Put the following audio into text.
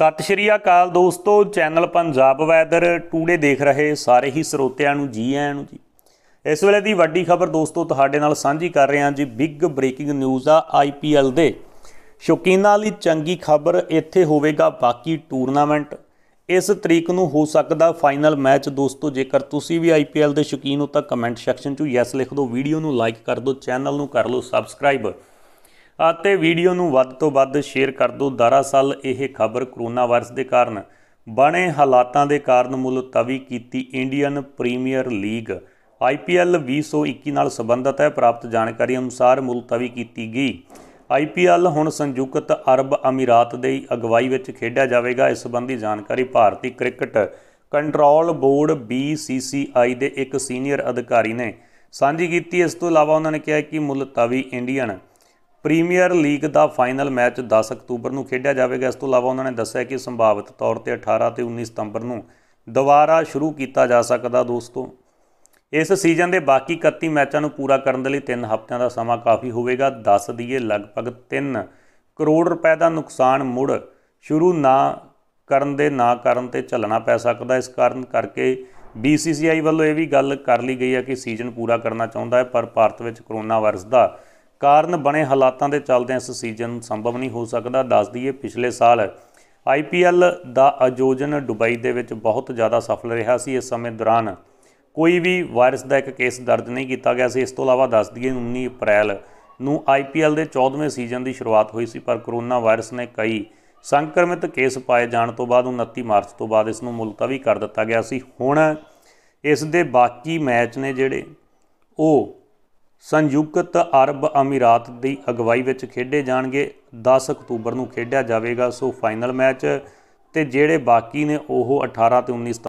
ਸਤਿ ਸ਼੍ਰੀ ਅਕਾਲ ਦੋਸਤੋ channel Punjab weather today ਦੇਖ ਰਹੇ ਸਾਰੇ ਹੀ ਸਰੋਤਿਆਂ ਨੂੰ ਜੀ ਆਇਆਂ ਨੂੰ ਜੀ ਇਸ ਵੇਲੇ ਦੀ ਵੱਡੀ ਖਬਰ ਦੋਸਤੋ ਤੁਹਾਡੇ ਨਾਲ ਸਾਂਝੀ ਕਰ ਰਹੇ ਹਾਂ ਜੀ ਬਿਗ ਬ੍ਰੇਕਿੰਗ ਨਿਊਜ਼ ਆ ਆਈਪੀਐਲ ਦੇ ਸ਼ੌਕੀਨਾਂ ਲਈ ਚੰਗੀ ਖਬਰ ਇੱਥੇ ਹੋਵੇਗਾ ਬਾਕੀ ਟੂਰਨਾਮੈਂਟ ਇਸ ਤਰੀਕ ਨੂੰ ਹੋ ਸਕਦਾ ਫਾਈਨਲ ਮੈਚ ਦੋਸਤੋ ਜੇਕਰ ਤੁਸੀਂ ਵੀ ਆਈਪੀਐਲ ਦੇ ਸ਼ੌਕੀਨ ਹੋ ਤਾਂ ਕਮੈਂਟ ਸੈਕਸ਼ਨ 'ਚ ਯੈਸ ਲਿਖ ਦਿਓ ਵੀਡੀਓ ਨੂੰ ਲਾਈਕ ਕਰ ਦਿਓ ਚੈਨਲ ਨੂੰ ਕਰ ਲਓ ਸਬਸਕ੍ਰਾਈਬ ਅਤੇ ਵੀਡੀਓ ਨੂੰ ਵੱਧ ਤੋਂ ਵੱਧ ਸ਼ੇਅਰ ਕਰ ਦਿਓ ਦਰਅਸਲ ਇਹ ਖਬਰ ਕਰੋਨਾ ਵਾਇਰਸ ਦੇ ਕਾਰਨ ਬਣੇ ਹਾਲਾਤਾਂ ਦੇ ਕਾਰਨ ਮੁਲਤਵੀ ਕੀਤੀ ਇੰਡੀਅਨ ਪ੍ਰੀਮੀਅਰ ਲੀਗ IPL 2021 ਨਾਲ ਸੰਬੰਧਤ ਹੈ ਪ੍ਰਾਪਤ ਜਾਣਕਾਰੀ ਅਨੁਸਾਰ ਮੁਲਤਵੀ ਕੀਤੀ ਗਈ IPL ਹੁਣ ਸੰਯੁਕਤ ਅਰਬ ਅਮੀਰਾਤ ਦੇ ਅਗਵਾਈ ਵਿੱਚ ਖੇਡਿਆ ਜਾਵੇਗਾ ਇਸ ਸੰਬੰਧੀ ਜਾਣਕਾਰੀ ਭਾਰਤੀ ਕ੍ਰਿਕਟ ਕੰਟਰੋਲ ਬੋਰਡ BCCI ਦੇ ਇੱਕ ਸੀਨੀਅਰ ਅਧਿਕਾਰੀ ਨੇ ਸਾਂਝੀ ਕੀਤੀ ਇਸ ਤੋਂ ਇਲਾਵਾ ਉਹਨਾਂ ਨੇ ਕਿਹਾ ਕਿ ਮੁਲਤਵੀ ਇੰਡੀਅਨ ਪ੍ਰੀਮੀਅਰ ਲੀਗ ਦਾ ਫਾਈਨਲ ਮੈਚ 10 ਅਕਤੂਬਰ ਨੂੰ ਖੇਡਿਆ ਜਾਵੇਗਾ ਇਸ ਤੋਂ ਇਲਾਵਾ ਉਹਨਾਂ ਨੇ ਦੱਸਿਆ ਕਿ ਸੰਭਾਵਿਤ ਤੌਰ ਤੇ 18 ਤੇ 19 ਸਤੰਬਰ ਨੂੰ ਦੁਬਾਰਾ ਸ਼ੁਰੂ ਕੀਤਾ ਜਾ ਸਕਦਾ ਦੋਸਤੋ ਇਸ ਸੀਜ਼ਨ ਦੇ ਬਾਕੀ 31 ਮੈਚਾਂ ਨੂੰ ਪੂਰਾ ਕਰਨ ਦੇ ਲਈ 3 ਹਫ਼ਤਿਆਂ ਦਾ ਸਮਾਂ ਕਾਫੀ ਹੋਵੇਗਾ ਦੱਸ ਦਈਏ ਲਗਭਗ 3 ਕਰੋੜ ਰੁਪਏ ਦਾ ਨੁਕਸਾਨ ਮੁੜ ਸ਼ੁਰੂ ਨਾ ਕਰਨ ਦੇ ਨਾ ਕਰਨ ਤੇ ਚੱਲਣਾ ਪੈ ਸਕਦਾ ਇਸ ਕਾਰਨ ਕਰਕੇ BCCI ਵੱਲੋਂ ਇਹ ਵੀ ਗੱਲ ਕਰ ਲਈ ਗਈ ਹੈ ਕਿ ਸੀਜ਼ਨ ਪੂਰਾ ਕਰਨਾ ਚਾਹੁੰਦਾ ਹੈ ਪਰ ਭਾਰਤ ਵਿੱਚ ਕਰੋਨਾ ਵਾਇਰਸ ਦਾ ਕਾਰਨ ਬਣੇ ਹਾਲਾਤਾਂ ਦੇ ਚੱਲਦੇ ਇਸ ਸੀਜ਼ਨ ਸੰਭਵ ਨਹੀਂ ਹੋ ਸਕਦਾ ਦੱਸ ਦਈਏ ਪਿਛਲੇ ਸਾਲ ਆਈਪੀਐਲ ਦਾ ਆਯੋਜਨ ਦੁਬਈ ਦੇ ਵਿੱਚ ਬਹੁਤ ਜ਼ਿਆਦਾ ਸਫਲ ਰਿਹਾ ਸੀ ਇਸ ਸਮੇਂ ਦੌਰਾਨ ਕੋਈ ਵੀ ਵਾਇਰਸ ਦਾ ਇੱਕ ਕੇਸ ਦਰਜ ਨਹੀਂ ਕੀਤਾ ਗਿਆ ਸੀ ਇਸ ਤੋਂ ਇਲਾਵਾ ਦੱਸ ਦਈਏ 19 ਅਪ੍ਰੈਲ ਨੂੰ ਆਈਪੀਐਲ ਦੇ 14ਵੇਂ ਸੀਜ਼ਨ ਦੀ ਸ਼ੁਰੂਆਤ ਹੋਈ ਸੀ ਪਰ ਕਰੋਨਾ ਵਾਇਰਸ ਨੇ ਕਈ ਸੰਕਰਮਿਤ ਕੇਸ ਪਾਏ ਜਾਣ ਤੋਂ ਬਾਅਦ 29 ਮਾਰਚ ਤੋਂ ਬਾਅਦ ਇਸ ਨੂੰ ਮੁਲਤਵੀ ਕਰ ਦਿੱਤਾ ਗਿਆ ਸੀ ਹੁਣ ਇਸ ਦੇ ਬਾਕੀ ਮੈਚ ਨੇ ਜਿਹੜੇ ਉਹ ਸੰਯੁਕਤ ਅਰਬ ਅਮੀਰਾਤ ਦੀ ਅਗਵਾਈ ਵਿੱਚ ਖੇਡੇ ਜਾਣਗੇ 10 ਅਕਤੂਬਰ ਨੂੰ ਖੇਡਿਆ ਜਾਵੇਗਾ ਸੋ ਫਾਈਨਲ ਮੈਚ ਤੇ ਜਿਹੜੇ ਬਾਕੀ ਨੇ ਉਹ 18 ਤੇ 19